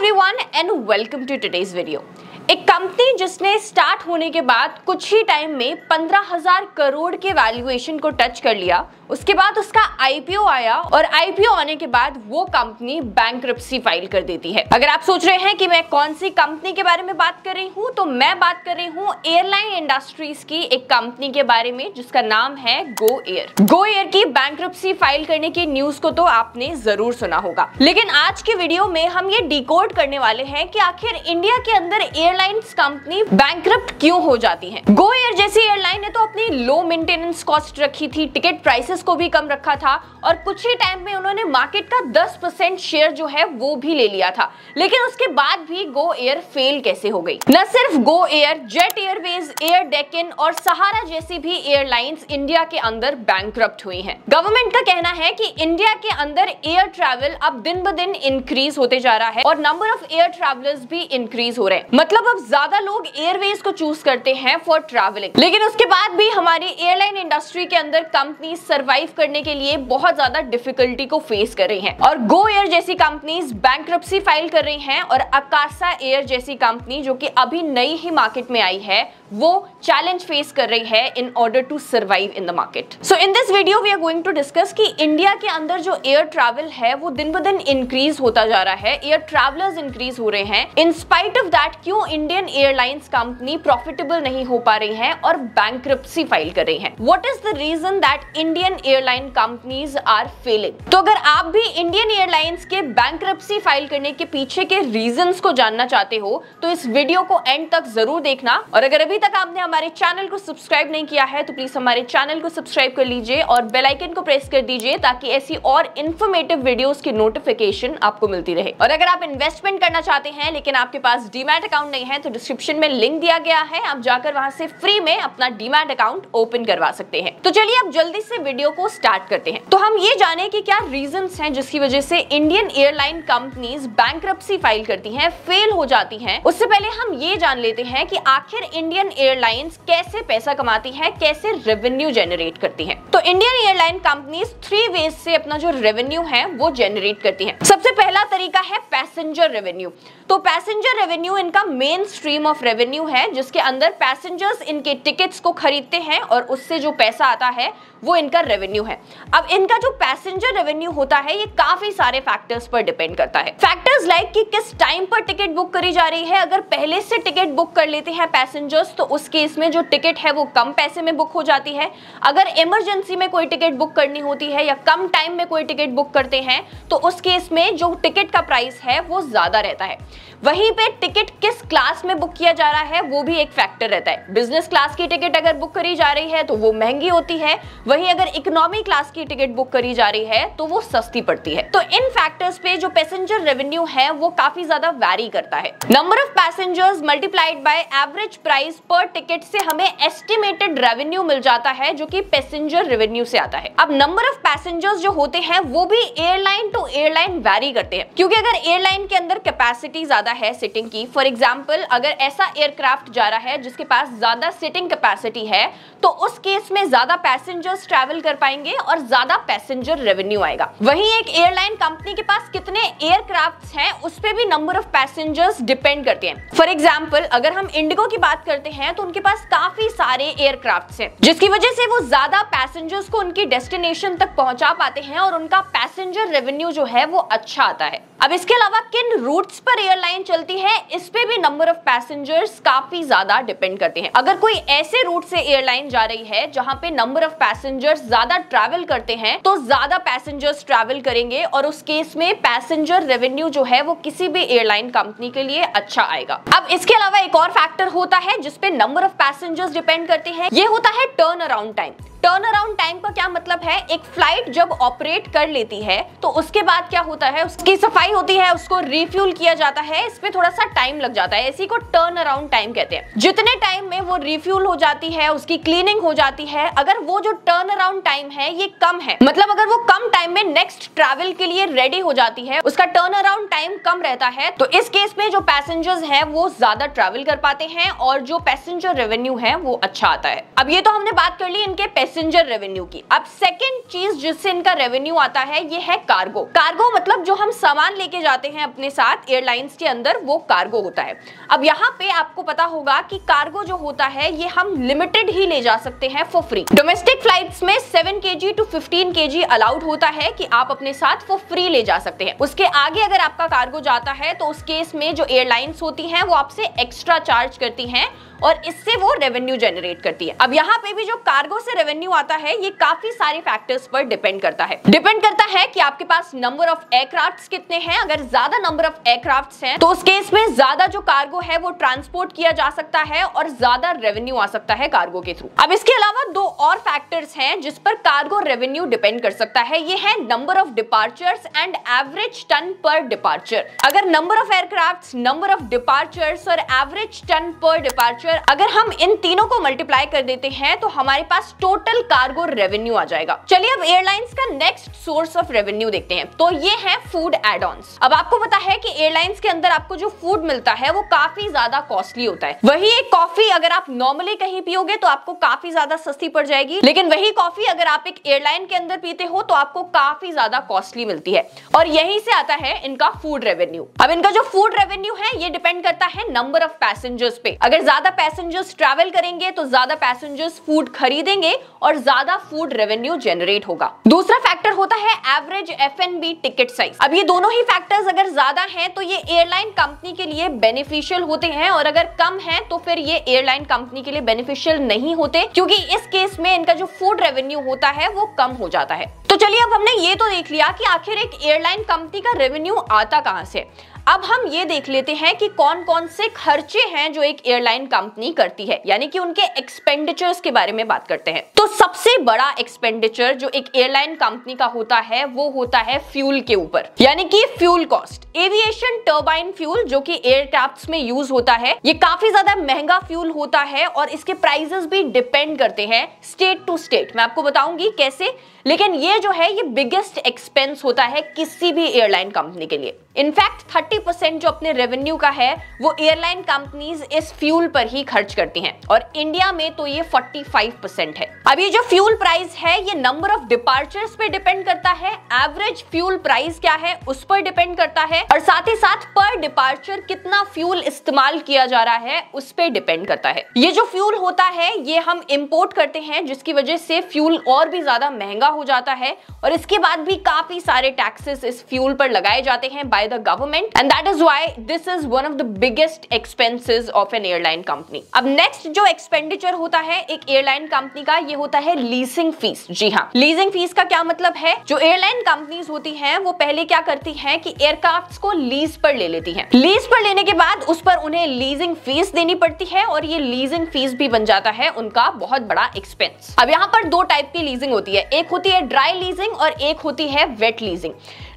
everyone and welcome to today's video. एक company जिसने start होने के बाद कुछ ही टाइम में पंद्रह हजार करोड़ के वैल्यूएशन को टच कर लिया उसके बाद उसका आईपीओ आया और आईपीओ आने के बाद वो कंपनी बैंक फाइल कर देती है अगर आप सोच रहे हैं कि मैं कौन सी कंपनी के बारे में बात कर रही हूँ तो मैं बात कर रही हूँ एयरलाइन इंडस्ट्रीज की एक कंपनी के बारे में जिसका नाम है गो एयर गो एयर की बैंक फाइल करने की न्यूज को तो आपने जरूर सुना होगा लेकिन आज के वीडियो में हम ये डिकोड करने वाले हैं की आखिर इंडिया के अंदर एयरलाइन एयरलाइंस कंपनी बैंक क्यों हो जाती है गो एयर जैसी एयरलाइन ने तो अपनी लो मेंटेनेंस कॉस्ट रखी थी टिकट प्राइसेस को भी कम रखा था और कुछ ही टाइम में उन्होंने मार्केट का 10 परसेंट शेयर जो है वो भी ले लिया था लेकिन उसके बाद भी गो एयर फेल कैसे हो गई न सिर्फ Go Air Jet Airways Air Deccan और सहारा जैसी भी एयरलाइंस इंडिया के अंदर बैंक हुई है गवर्नमेंट का कहना है की इंडिया के अंदर एयर ट्रेवल अब दिन ब दिन इंक्रीज होते जा रहा है और नंबर ऑफ एयर ट्रेवलर्स भी इंक्रीज हो रहे हैं मतलब मतलब अब ज्यादा लोग एयरवेज को चूज करते हैं फॉर ट्रैवलिंग लेकिन उसके बाद भी हमारी एयरलाइन इंडस्ट्री के अंदर कंपनी सर्वाइव करने के लिए बहुत ज्यादा डिफिकल्टी को फेस कर रही है और गो एयर जैसी कंपनीज बैंक फाइल कर रही है और अकासा एयर जैसी कंपनी जो की अभी नई ही मार्केट में आई है वो चैलेंज फेस कर रही है in order to survive in the market so in this video we are going to discuss कि इंडिया के अंदर जो एयर ट्रैवल है वो दिन ब दिन इंक्रीज होता जा रहा है एयर ट्रैवलर्स इंक्रीज हो रहे हैं इन स्पाइट ऑफ दैट क्यों इंडियन एयरलाइंस कंपनी प्रॉफिटेबल नहीं हो पा रही है और बैंक फाइल कर रही है what is the reason that Indian airline companies are failing तो अगर आप भी इंडियन एयरलाइंस के बैंक फाइल करने के पीछे के रीजन को जानना चाहते हो तो इस वीडियो को एंड तक जरूर देखना और अगर अभी अभी तक आपने हमारे चैनल को सब्सक्राइब नहीं किया है तो प्लीज हमारे चैनल को सब्सक्राइब कर लीजिए और बेल आइकन को प्रेस कर दीजिए ताकि ऐसी और इन्फॉर्मेटिव वीडियोस की नोटिफिकेशन आपको मिलती रहे और अगर आप इन्वेस्टमेंट करना चाहते हैं लेकिन आपके पास डीमैट अकाउंट नहीं है तो डिस्क्रिप्शन में लिंक दिया गया है आप जाकर वहां से फ्री में अपना डीमैट अकाउंट ओपन करवा सकते हैं तो चलिए आप जल्दी से वीडियो को स्टार्ट करते हैं तो हम ये जाने की क्या रीजन है जिसकी वजह से Indian airline companies bank file करती है फेल हो जाती है उससे पहले हम ये जान लेते हैं की आखिर इंडियन एयरलाइंस कैसे पैसा कमाती है कैसे रेवेन्यू जनरेट करती है तो Indian airline company three ways से अपना जो रेवेन्यू है वो जनरेट करती है सबसे पहला तरीका है पैसेंजर रेवेन्यू तो पैसेंजर रेवेन्यू इनका मेन स्ट्रीम ऑफ रेवेन्यू है जिसके अंदर पैसेंजर्स इनके टिकट्स को खरीदते हैं और उससे जो पैसा आता है वो इनका रेवेन्यू है अब इनका जो पैसेंजर रेवेन्यू होता है ये काफी सारे फैक्टर्स पर डिपेंड करता है फैक्टर्स लाइक कि किस टाइम पर टिकट बुक करी जा रही है अगर पहले से टिकट बुक कर लेते हैं पैसेंजर्स तो उस केस में जो टिकट है वो कम पैसे में बुक हो जाती है अगर इमरजेंसी में कोई टिकट बुक करनी होती है या कम टाइम में कोई टिकट बुक करते हैं तो उस केस में जो टिकट का प्राइस है वो ज़्यादा रहता है वहीं पे टिकट किस क्लास में बुक किया जा रहा है वो भी एक फैक्टर रहता है बिजनेस क्लास की टिकट अगर बुक करी जा रही है तो वो महंगी होती है वहीं अगर इकोनॉमी क्लास की टिकट बुक करी जा रही है तो वो सस्ती पड़ती है तो इन फैक्टर्स पे जो पैसेंजर रेवेन्यू है वो काफी ज्यादा वैरी करता है number of passengers multiplied by average price पर टिकट से हमें एस्टिमेटेड रेवेन्यू मिल जाता है जो कि पैसेंजर रेवेन्यू से आता है अब नंबर ऑफ पैसेंजर्स जो होते हैं वो भी एयरलाइन टू एयरलाइन वैरी करते हैं क्योंकि अगर एयरलाइन के अंदर कैपेसिटी ज्यादा ज़्यादा है सिटिंग की फॉर एग्जाम्पल अगर ऐसा एयरक्राफ्ट जा रहा है जिसके पास ज़्यादा सिटिंग कैपेसिटी है तो उस केस में ज़्यादा पैसेंजर्स ट्रेवल कर पाएंगे और ज़्यादा पैसेंजर रेवेन्यू आएगा वहीं एक एयरलाइन कंपनी के पास कितने एयरक्राफ्ट हैं उस पर भी नंबर ऑफ पैसेंजर्स डिपेंड करते हैं फॉर एग्जाम्पल अगर हम इंडिगो की बात करते हैं तो उनके पास काफी सारे एयरक्राफ्ट हैं जिसकी वजह से वो ज्यादा पैसेंजर्स को उनकी डेस्टिनेशन तक पहुंचा पाते हैं और उनका पैसेंजर रेवेन्यू जो है वो अच्छा आता है अब इसके अलावा किन रूट्स पर एयरलाइन ट्रेन चलती है इस पे भी नंबर ऑफ पैसेंजर्स काफी ज्यादा डिपेंड करते हैं अगर कोई ऐसे रूट से एयरलाइन जा रही है जहां पे नंबर ऑफ पैसेंजर्स ज्यादा ट्रैवल करते हैं तो ज्यादा पैसेंजर्स ट्रैवल करेंगे और उस केस में पैसेंजर रेवेन्यू जो है वो किसी भी एयरलाइन कंपनी के लिए अच्छा आएगा अब इसके अलावा एक और फैक्टर होता है जिसपे नंबर ऑफ पैसेंजर्स डिपेंड करते हैं ये होता है turnaround time turnaround time का क्या मतलब है एक फ्लाइट जब ऑपरेट कर लेती है तो उसके बाद क्या होता है उसकी सफाई होती है उसको रिफ्यूल किया जाता है इस पे थोड़ा सा टाइम लग जाता है इसी को टर्न अराउंड टाइम कहते हैं जितने टाइम में वो रिफ्यूल हो जाती है उसकी क्लीनिंग हो जाती है अगर वो जो टर्न अराउंड टाइम है ये कम है मतलब अगर वो कम टाइम में नेक्स्ट ट्रेवल के लिए रेडी हो जाती है उसका टर्न अराउंड टाइम कम रहता है तो इस केस में जो पैसेंजर्स है वो ज्यादा ट्रेवल कर पाते हैं और जो पैसेंजर रेवेन्यू है वो अच्छा आता है अब ये तो हमने बात कर ली इनके पैसेंजर रेवेन्यू की अब सेकेंड चीज जिससे इनका रेवेन्यू आता है ये है कार्गो कार्गो मतलब जो हम सामान लेके जाते हैं अपने साथ एयरलाइंस के अंदर अंदर वो कार्गो होता है अब यहाँ पे आपको पता होगा कि कार्गो जो होता है ये हम लिमिटेड ही ले जा सकते हैं फॉर फ्री डोमेस्टिक फ्लाइट में seven K G to fifteen के जी अलाउड होता है कि आप अपने साथ फॉर फ्री ले जा सकते हैं उसके आगे अगर आपका कार्गो जाता है तो उस केस में जो एयरलाइंस होती है वो आपसे एक्स्ट्रा चार्ज करती है और इससे वो रेवेन्यू जनरेट करती है अब यहाँ पे भी जो कार्गो से रेवेन्यू आता है ये काफी सारे फैक्टर्स पर डिपेंड करता है डिपेंड करता है कि आपके पास नंबर ऑफ एयरक्राफ्ट कितने हैं अगर ज्यादा नंबर ऑफ एयरक्राफ्ट हैं तो उस केस में ज्यादा जो कार्गो है वो ट्रांसपोर्ट किया जा सकता है और ज्यादा रेवेन्यू आ सकता है कार्गो के थ्रू अब इसके अलावा दो और फैक्टर्स हैं जिस पर कार्गो रेवेन्यू डिपेंड कर सकता है ये है number of departure and average ton per departure अगर number of aircraft number of departures और average ton per departure sector अगर हम इन तीनों को मल्टीप्लाई कर देते हैं तो हमारे पास टोटल कार्गो रेवेन्यू आ जाएगा चलिए अब एयरलाइंस का नेक्स्ट सोर्स ऑफ रेवेन्यू देखते हैं तो ये है फूड एड ऑन अब आपको पता है की एयरलाइंस के अंदर आपको जो फूड मिलता है वो काफी ज्यादा कॉस्टली होता है वही एक कॉफी अगर आप नॉर्मली कहीं पियोगे तो आपको काफी ज्यादा सस्ती पड़ जाएगी लेकिन वही कॉफी अगर आप एक एयरलाइन के अंदर पीते हो तो आपको काफी ज्यादा कॉस्टली मिलती है और यहीं से आता है इनका फूड रेवेन्यू अब इनका जो फूड रेवेन्यू है ये डिपेंड करता है नंबर ऑफ पैसेंजर्स पे अगर ज्यादा पैसेंजर्स ट्रैवल करेंगे तो ज्यादा पैसेंजर्स फूड खरीदेंगे और ज्यादा फूड रेवेन्यू जनरेट होगा दूसरा फैक्टर होता है एवरेज एफ टिकट साइज अब ये दोनों ही फैक्टर्स अगर ज्यादा है तो ये एयरलाइन कंपनी के लिए बेनिफिशियल होते हैं और अगर कम है तो फिर ये एयरलाइन कंपनी के लिए बेनिफिशियल नहीं होते क्योंकि इस केस में इनका जो फूड रेवेन्यू होता है वो कम हो जाता है तो चलिए अब हमने ये तो देख लिया कि आखिर एक एयरलाइन कंपनी का रेवेन्यू आता कहाँ से अब हम ये देख लेते हैं कि कौन कौन से खर्चे हैं जो एक एयरलाइन कंपनी करती है यानी कि उनके एक्सपेंडिचर्स के बारे में बात करते हैं तो सबसे बड़ा एक्सपेंडिचर जो एक एयरलाइन कंपनी का होता है वो होता है फ्यूल के ऊपर यानी कि fuel cost aviation turbine fuel जो कि एयरक्राफ्ट में यूज होता है ये काफी ज्यादा महंगा फ्यूल होता है और इसके प्राइजेस भी डिपेंड करते हैं स्टेट टू स्टेट मैं आपको बताऊंगी कैसे लेकिन ये जो है ये बिगेस्ट एक्सपेंस होता है किसी भी एयरलाइन कंपनी के लिए इनफैक्ट 30 परसेंट जो अपने रेवेन्यू का है वो एयरलाइन कंपनीज इस फ्यूल पर ही खर्च करती हैं और इंडिया में तो ये 45 परसेंट है अब ये जो फ्यूल प्राइस है ये नंबर ऑफ डिपार्चर्स पे डिपेंड करता है एवरेज फ्यूल प्राइस क्या है उस पर डिपेंड करता है और साथ ही साथ पर डिपार्चर कितना फ्यूल इस्तेमाल किया जा रहा है उस पर डिपेंड करता है ये जो फ्यूल होता है ये हम इम्पोर्ट करते हैं जिसकी वजह से फ्यूल और भी ज्यादा महंगा हो जाता है और इसके बाद भी काफी सारे टैक्सेस इस फ्यूल पर लगाए जाते हैं by the government and that is why this is one of the biggest expenses of an airline company. अब नेक्स्ट जो एक्सपेंडिचर होता है एक एयरलाइन कंपनी का ये होता है लीजिंग फीस जी हाँ लीजिंग फीस का क्या मतलब है जो एयरलाइन कंपनीज होती हैं वो पहले क्या करती हैं कि एयरक्राफ्ट्स को लीज पर ले लेती हैं लीज पर लेने के बाद उस पर उन्हें लीजिंग फीस देनी पड़ती है और ये लीजिंग फीस भी बन जाता है उनका बहुत बड़ा एक्सपेंस अब यहाँ पर दो टाइप की लीजिंग होती है एक होती है ड्राई लीजिंग और एक होती है वेट लीजिंग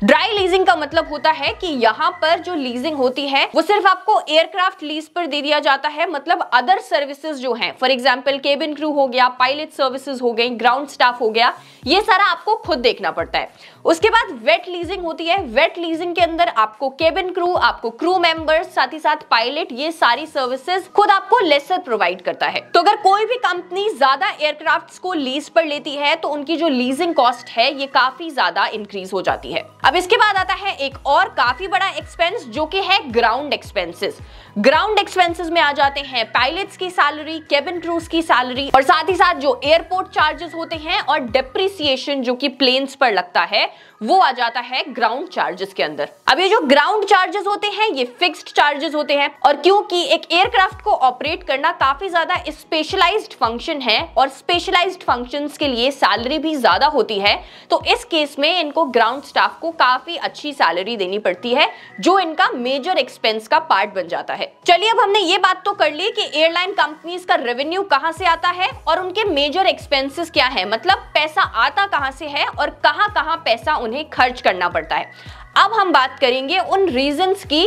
ड्राई लीजिंग का मतलब होता है कि यहाँ पर जो लीजिंग होती है वो सिर्फ आपको एयरक्राफ्ट लीज पर दे दिया जाता है मतलब अदर सर्विसेज जो हैं फॉर एग्जांपल केबिन क्रू हो गया पायलट सर्विसेज हो गई ग्राउंड स्टाफ हो गया ये सारा आपको खुद देखना पड़ता है उसके बाद वेट लीजिंग होती है वेट लीजिंग के अंदर आपको केबिन क्रू आपको क्रू मेंबर्स साथ ही साथ पायलट ये सारी सर्विसेज खुद आपको लेसर प्रोवाइड करता है तो अगर कोई भी कंपनी ज्यादा एयरक्राफ्ट को लीज पर लेती है तो उनकी जो लीजिंग कॉस्ट है ये काफी ज्यादा इंक्रीज हो जाती है अब अब इसके बाद आता है एक और काफी बड़ा एक्सपेंस जो कि है ग्राउंड एक्सपेंसेस ग्राउंड एक्सपेंसेस में आ जाते हैं पायलट्स की सैलरी केबिन क्रूज की सैलरी और साथ ही साथ जो एयरपोर्ट चार्जेस होते हैं और डेप्रिसिएशन जो कि प्लेन्स पर लगता है वो आ जाता है ग्राउंड चार्जेस के अंदर अब ये जो ग्राउंड चार्जेस होते हैं ये फिक्स्ड चार्जेस होते हैं और क्योंकि एक एयरक्राफ्ट को ऑपरेट करना काफी ज्यादा स्पेशलाइज्ड फंक्शन है और स्पेशलाइज्ड फंक्शंस के लिए सैलरी भी ज्यादा होती है तो इस केस में इनको ग्राउंड स्टाफ को काफी अच्छी सैलरी देनी पड़ती है जो इनका मेजर एक्सपेंस का पार्ट बन जाता है है चलिए अब हमने ये बात तो कर ली कि एयरलाइन कंपनीज का रेवेन्यू कहाँ से आता है और उनके मेजर एक्सपेंसेस क्या है मतलब पैसा आता कहाँ से है और कहाँ कहाँ पैसा उन्हें खर्च करना पड़ता है अब हम बात करेंगे उन रीजंस की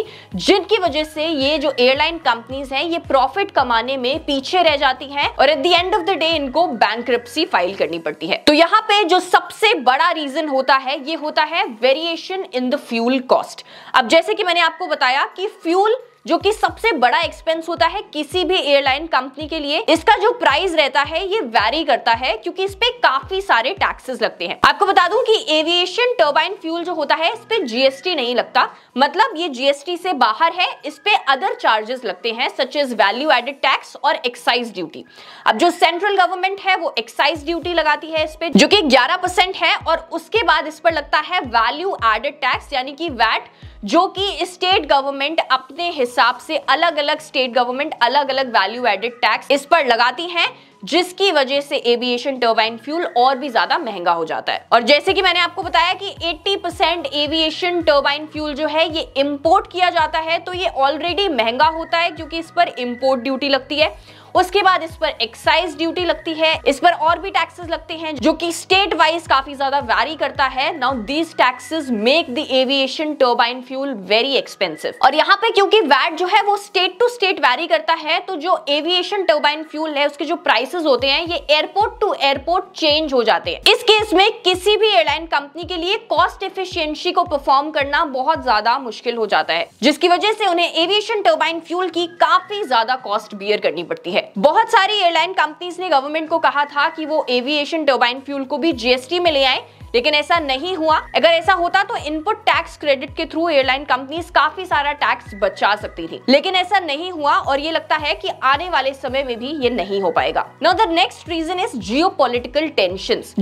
जिनकी वजह से ये जो एयरलाइन कंपनीज हैं ये प्रॉफिट कमाने में पीछे रह जाती हैं और at the end of the day इनको बैंक फाइल करनी पड़ती है तो यहाँ पे जो सबसे बड़ा रीजन होता है ये होता है variation in the fuel cost अब जैसे कि मैंने आपको बताया कि फ्यूल जो कि सबसे बड़ा एक्सपेंस होता है किसी भी एयरलाइन कंपनी के लिए इसका जो प्राइस रहता है ये वैरी करता है क्योंकि इस पे काफी सारे टैक्सेस लगते हैं आपको बता दूं कि एविएशन टर्बाइन फ्यूल जो होता है इस पे जीएसटी नहीं लगता मतलब ये जीएसटी से बाहर है इस पे अदर चार्जेस लगते हैं such is value added tax और एक्साइज ड्यूटी अब जो सेंट्रल गवर्नमेंट है वो एक्साइज ड्यूटी लगाती है इस पे जो कि ग्यारह है और उसके बाद इस पर लगता है वैल्यू एडेड टैक्स यानी कि वैट जो कि स्टेट गवर्नमेंट अपने हिसाब से अलग अलग स्टेट गवर्नमेंट अलग अलग वैल्यू एडेड टैक्स इस पर लगाती हैं जिसकी वजह से एविएशन टर्बाइन फ्यूल और भी ज्यादा महंगा हो जाता है और जैसे कि मैंने आपको बताया कि 80 परसेंट एविएशन टर्बाइन फ्यूल जो है ये इंपोर्ट किया जाता है तो ये ऑलरेडी महंगा होता है क्योंकि इस पर इंपोर्ट ड्यूटी लगती है उसके बाद इस पर एक्साइज ड्यूटी लगती है इस पर और भी टैक्सेस लगते हैं जो कि स्टेट वाइज काफी ज्यादा वैरी करता है now these taxes make the aviation turbine fuel very expensive और यहाँ पे क्योंकि वैट जो है वो स्टेट टू स्टेट वैरी करता है तो जो एविएशन टर्बाइन फ्यूल है उसके जो प्राइसेस होते हैं ये एयरपोर्ट टू एयरपोर्ट चेंज हो जाते हैं इस केस में किसी भी एयरलाइन कंपनी के लिए कॉस्ट एफिशियंसी को परफॉर्म करना बहुत ज्यादा मुश्किल हो जाता है जिसकी वजह से उन्हें एविएशन टर्बाइन फ्यूल की काफी ज्यादा कॉस्ट बियर करनी पड़ती है बहुत सारी एयरलाइन कंपनीज ने गवर्नमेंट को कहा था कि वो एविएशन टर्बाइन फ्यूल को भी जीएसटी में ले आए लेकिन ऐसा नहीं हुआ अगर ऐसा होता तो इनपुट टैक्स क्रेडिट के थ्रू एयरलाइन कंपनी काफी सारा टैक्स बचा सकती थी लेकिन ऐसा नहीं हुआ और ये लगता है की आने वाले समय में भी ये नहीं हो पाएगा no the next reason is geopolitical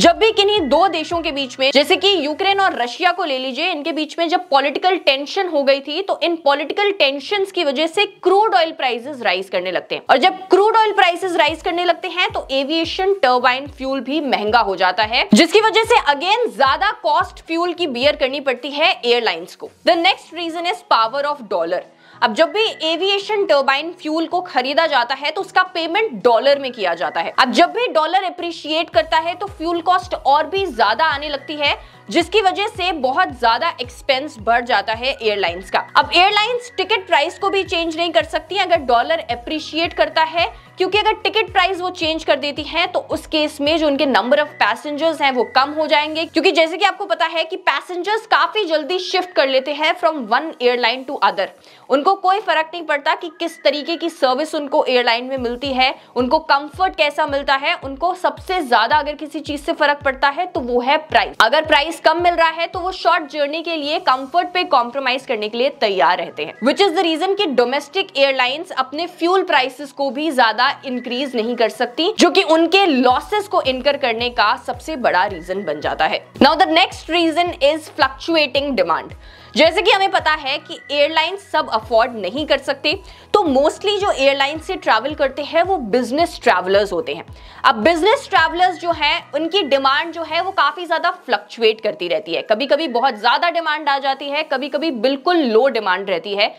जब भी किन्हीं दो देशों के बीच में जैसे की यूक्रेन और रशिया को ले लीजिए इनके बीच में जब पॉलिटिकल टेंशन हो गई थी तो इन पॉलिटिकल टेंशन की वजह से क्रूड ऑयल प्राइसेस राइज करने लगते हैं और जब क्रूड ऑयल प्राइसेस राइज करने लगते हैं तो एविएशन टर्बाइन फ्यूल भी महंगा हो जाता है जिसकी वजह से अगेन परसेंट ज्यादा कॉस्ट फ्यूल की बियर करनी पड़ती है एयरलाइंस को the next reason is power of dollar अब जब भी एविएशन टर्बाइन फ्यूल को खरीदा जाता है तो उसका पेमेंट डॉलर में किया जाता है अब जब भी डॉलर अप्रिशिएट करता है तो फ्यूल कॉस्ट और भी ज्यादा आने लगती है जिसकी वजह से बहुत ज्यादा एक्सपेंस बढ़ जाता है एयरलाइंस का अब एयरलाइंस टिकट प्राइस को भी चेंज नहीं कर सकती अगर डॉलर अप्रिशिएट करता है क्योंकि अगर टिकट प्राइस वो चेंज कर देती है तो उस केस में जो उनके नंबर ऑफ पैसेंजर्स हैं वो कम हो जाएंगे क्योंकि जैसे कि आपको पता है कि पैसेंजर्स काफी जल्दी शिफ्ट कर लेते हैं from one airline to other उनको कोई फर्क नहीं पड़ता कि किस तरीके की सर्विस उनको एयरलाइन में मिलती है उनको कंफर्ट कैसा मिलता है उनको सबसे ज्यादा अगर किसी चीज से फर्क पड़ता है तो वो है प्राइस अगर प्राइस कम मिल रहा है तो वो शॉर्ट जर्नी के लिए कंफर्ट पे कॉम्प्रोमाइज करने के लिए तैयार रहते हैं विच इज द रीजन की डोमेस्टिक एयरलाइंस अपने फ्यूल प्राइसेस को भी ज्यादा ज्यादा इंक्रीज नहीं कर सकती जो कि उनके लॉसेस को इनकर करने का सबसे बड़ा रीजन बन जाता है now the next reason is fluctuating demand जैसे कि हमें पता है कि एयरलाइंस सब अफोर्ड नहीं कर सकते तो मोस्टली जो एयरलाइंस से ट्रैवल करते हैं वो बिजनेस ट्रैवलर्स होते हैं अब बिजनेस ट्रैवलर्स जो हैं उनकी डिमांड जो है वो काफ़ी ज़्यादा फ्लक्चुएट करती रहती है कभी कभी बहुत ज़्यादा डिमांड आ जाती है कभी कभी बिल्कुल लो डिमांड रहती है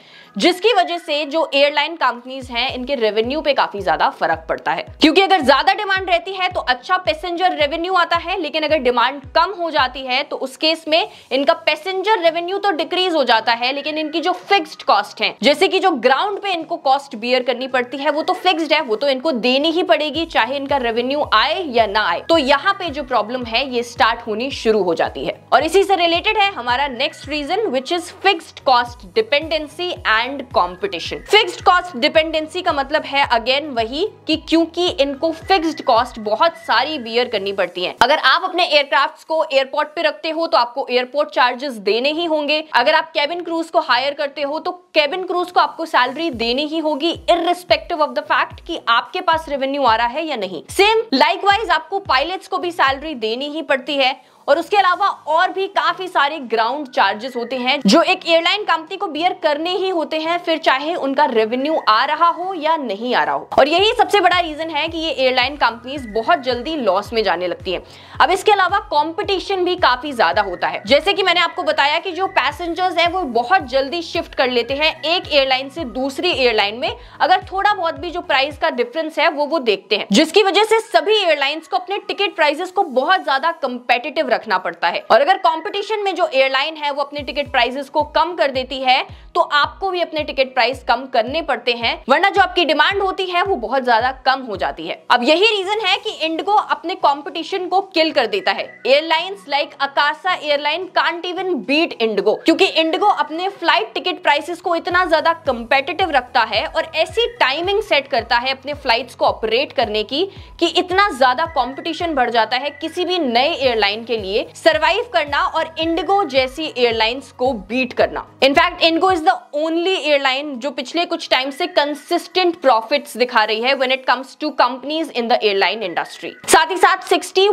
जिसकी वजह से जो एयरलाइन कंपनीज हैं इनके रेवेन्यू पे काफ़ी ज़्यादा ज्यादा फर्क पड़ता है क्योंकि अगर ज्यादा डिमांड रहती है तो अच्छा पैसेंजर रेवेन्यू आता है लेकिन अगर डिमांड कम हो जाती है तो उस केस में इनका पैसेंजर रेवेन्यू तो डिक्रीज हो जाता है लेकिन इनकी जो फिक्स्ड कॉस्ट है जैसे कि जो ग्राउंड पे इनको कॉस्ट बियर करनी पड़ती है वो तो फिक्स्ड है वो तो इनको देनी ही पड़ेगी चाहे इनका रेवेन्यू आए या ना आए तो यहाँ पे जो प्रॉब्लम है ये स्टार्ट होनी शुरू हो जाती है और इसी से रिलेटेड है हमारा next reason which is fixed cost dependency and competition fixed cost dependency का मतलब है अगेन वही वही कि क्योंकि इनको फिक्स्ड कॉस्ट बहुत सारी बियर करनी पड़ती है अगर आप अपने एयरक्राफ्ट्स को एयरपोर्ट पे रखते हो तो आपको एयरपोर्ट चार्जेस देने ही होंगे अगर आप केबिन क्रूज को हायर करते हो तो केबिन क्रूज को आपको सैलरी देनी ही होगी इरिस्पेक्टिव ऑफ द फैक्ट कि आपके पास रेवेन्यू आ रहा है या नहीं सेम लाइकवाइज आपको पायलट्स को भी सैलरी देनी ही पड़ती है और उसके अलावा और भी काफी सारे ग्राउंड चार्जेस होते हैं जो एक एयरलाइन कंपनी को बियर करने ही होते हैं फिर चाहे उनका रेवेन्यू आ रहा हो या नहीं आ रहा हो और यही सबसे बड़ा रीजन है कि ये एयरलाइन कंपनीज बहुत जल्दी लॉस में जाने लगती हैं अब इसके अलावा कॉम्पिटिशन भी काफी ज्यादा होता है जैसे कि मैंने आपको बताया कि जो पैसेंजर्स है वो बहुत जल्दी शिफ्ट कर लेते हैं एक एयरलाइन से दूसरी एयरलाइन में अगर थोड़ा बहुत भी जो प्राइस का डिफरेंस है वो वो देखते हैं जिसकी वजह से सभी एयरलाइंस को अपने टिकट प्राइजेस को बहुत ज्यादा कंपेटेटिव रखना पड़ता है और अगर कॉम्पिटिशन में जो एयरलाइन है वो अपने टिकट प्राइजेस को कम कर देती है तो आपको भी अपने टिकट प्राइस कम करने पड़ते हैं वरना जो आपकी डिमांड होती है वो बहुत ज्यादा कम हो जाती है अब यही रीजन है कि इंडिगो अपने कंपटीशन को किल कर देता है airlines like Akasa airline can't even beat IndiGo क्योंकि इंडिगो अपने फ्लाइट टिकट प्राइसेस को इतना ज्यादा कंपेटिटिव रखता है और ऐसी टाइमिंग सेट करता है अपने फ्लाइट को ऑपरेट करने की कि इतना ज्यादा कॉम्पिटिशन बढ़ जाता है किसी भी नए एयरलाइन के लिए लिए सरवाइव करना और इंडिगो जैसी एयरलाइंस को बीट करना in fact IndiGo is the only airline जो पिछले कुछ टाइम से कंसिस्टेंट प्रॉफिट दिखा रही है when it comes to companies in the airline industry साथ ही साथ सिक्सटी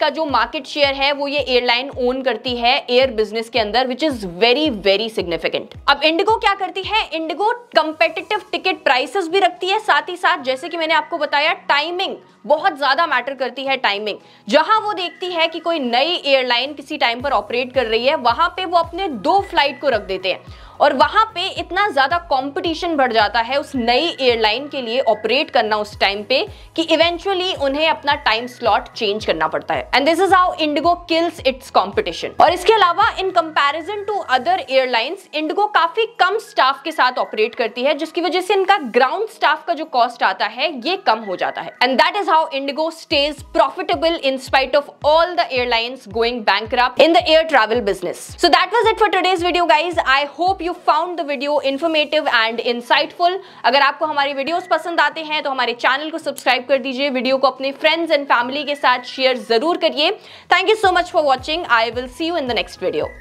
का जो मार्केट शेयर है वो ये एयरलाइन ओन करती है एयर बिजनेस के अंदर which is very very significant अब इंडिगो क्या करती है इंडिगो कंपेटिटिव टिकट प्राइसेस भी रखती है साथ ही साथ जैसे कि मैंने आपको बताया टाइमिंग बहुत ज़्यादा मैटर करती है टाइमिंग जहां वो देखती है कि कोई नई एयरलाइन किसी टाइम पर ऑपरेट कर रही है वहां पे वो अपने दो फ्लाइट को रख देते हैं और वहाँ पे इतना ज़्यादा कंपटीशन बढ़ जाता है उस नई एयरलाइन के लिए ऑपरेट करना उस टाइम पे कि इवेंचुअली उन्हें अपना टाइम स्लॉट चेंज करना पड़ता है and this is how IndiGo kills its competition और इसके अलावा in comparison to other airlines IndiGo काफी कम स्टाफ के साथ ऑपरेट करती है जिसकी वजह से इनका ग्राउंड स्टाफ का जो कॉस्ट आता है ये कम हो जाता है and that is how IndiGo stays profitable in spite of all the airlines going bank in the air travel business so that was it for today's video guys I hope you found the video informative and insightful अगर आपको हमारे videos पसंद आते हैं तो हमारे channel को subscribe कर दीजिए वीडियो को अपने फ्रेंड्स एंड फैमिली के साथ शेयर जरूर करिए thank you so much for watching I will see you in the next video